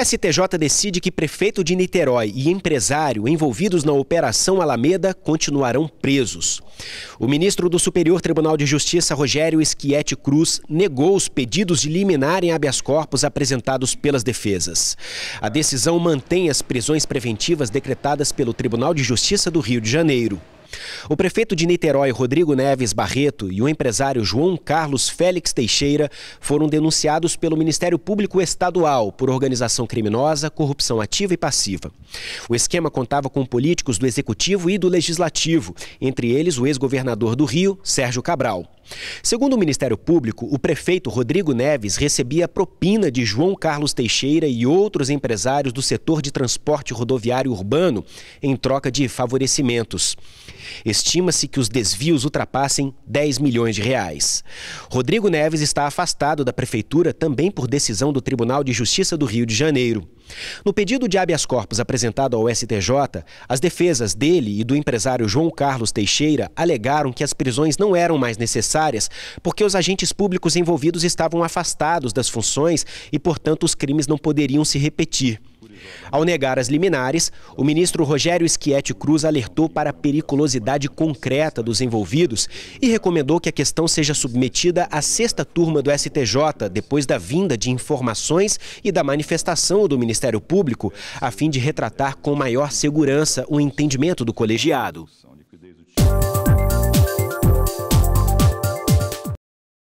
STJ decide que prefeito de Niterói e empresário envolvidos na Operação Alameda continuarão presos. O ministro do Superior Tribunal de Justiça, Rogério Schietti Cruz, negou os pedidos de liminar em habeas corpus apresentados pelas defesas. A decisão mantém as prisões preventivas decretadas pelo Tribunal de Justiça do Rio de Janeiro. O prefeito de Niterói, Rodrigo Neves Barreto, e o empresário João Carlos Félix Teixeira foram denunciados pelo Ministério Público Estadual por organização criminosa, corrupção ativa e passiva. O esquema contava com políticos do Executivo e do Legislativo, entre eles o ex-governador do Rio, Sérgio Cabral. Segundo o Ministério Público, o prefeito Rodrigo Neves recebia propina de João Carlos Teixeira e outros empresários do setor de transporte rodoviário urbano em troca de favorecimentos. Estima-se que os desvios ultrapassem 10 milhões de reais. Rodrigo Neves está afastado da prefeitura também por decisão do Tribunal de Justiça do Rio de Janeiro. No pedido de habeas corpus apresentado ao STJ, as defesas dele e do empresário João Carlos Teixeira alegaram que as prisões não eram mais necessárias necessárias, porque os agentes públicos envolvidos estavam afastados das funções e, portanto, os crimes não poderiam se repetir. Ao negar as liminares, o ministro Rogério Schietti Cruz alertou para a periculosidade concreta dos envolvidos e recomendou que a questão seja submetida à sexta turma do STJ, depois da vinda de informações e da manifestação do Ministério Público, a fim de retratar com maior segurança o entendimento do colegiado.